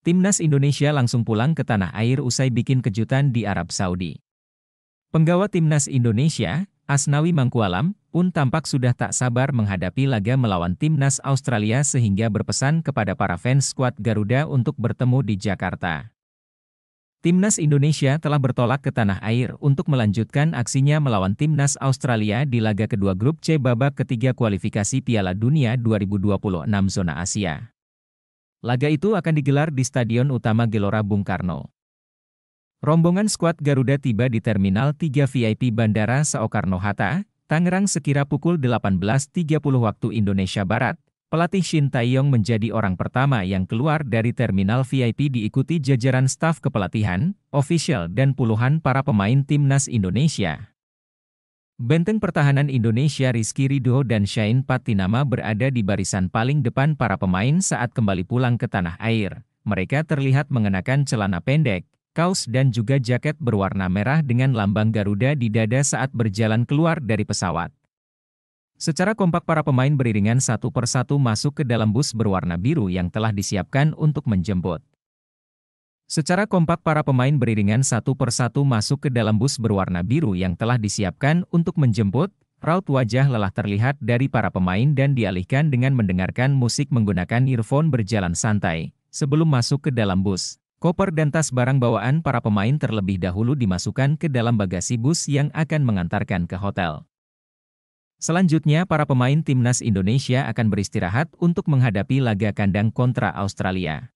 Timnas Indonesia langsung pulang ke tanah air usai bikin kejutan di Arab Saudi. Penggawa Timnas Indonesia, Asnawi Mangkualam, pun tampak sudah tak sabar menghadapi laga melawan Timnas Australia sehingga berpesan kepada para fans skuad Garuda untuk bertemu di Jakarta. Timnas Indonesia telah bertolak ke tanah air untuk melanjutkan aksinya melawan Timnas Australia di laga kedua grup C babak ketiga kualifikasi Piala Dunia 2026 zona Asia. Laga itu akan digelar di Stadion Utama Gelora Bung Karno. Rombongan skuad Garuda tiba di Terminal 3 VIP Bandara Soekarno-Hatta, Tangerang sekira pukul 18.30 waktu Indonesia Barat. Pelatih Shin Taeyong menjadi orang pertama yang keluar dari terminal VIP diikuti jajaran staf kepelatihan, official dan puluhan para pemain timnas Indonesia. Benteng pertahanan Indonesia Rizky Ridho dan Syain Patinama berada di barisan paling depan para pemain saat kembali pulang ke tanah air. Mereka terlihat mengenakan celana pendek, kaos dan juga jaket berwarna merah dengan lambang Garuda di dada saat berjalan keluar dari pesawat. Secara kompak para pemain beriringan satu persatu masuk ke dalam bus berwarna biru yang telah disiapkan untuk menjemput. Secara kompak para pemain beriringan satu persatu masuk ke dalam bus berwarna biru yang telah disiapkan untuk menjemput, raut wajah lelah terlihat dari para pemain dan dialihkan dengan mendengarkan musik menggunakan earphone berjalan santai, sebelum masuk ke dalam bus. Koper dan tas barang bawaan para pemain terlebih dahulu dimasukkan ke dalam bagasi bus yang akan mengantarkan ke hotel. Selanjutnya, para pemain timnas Indonesia akan beristirahat untuk menghadapi laga kandang kontra Australia.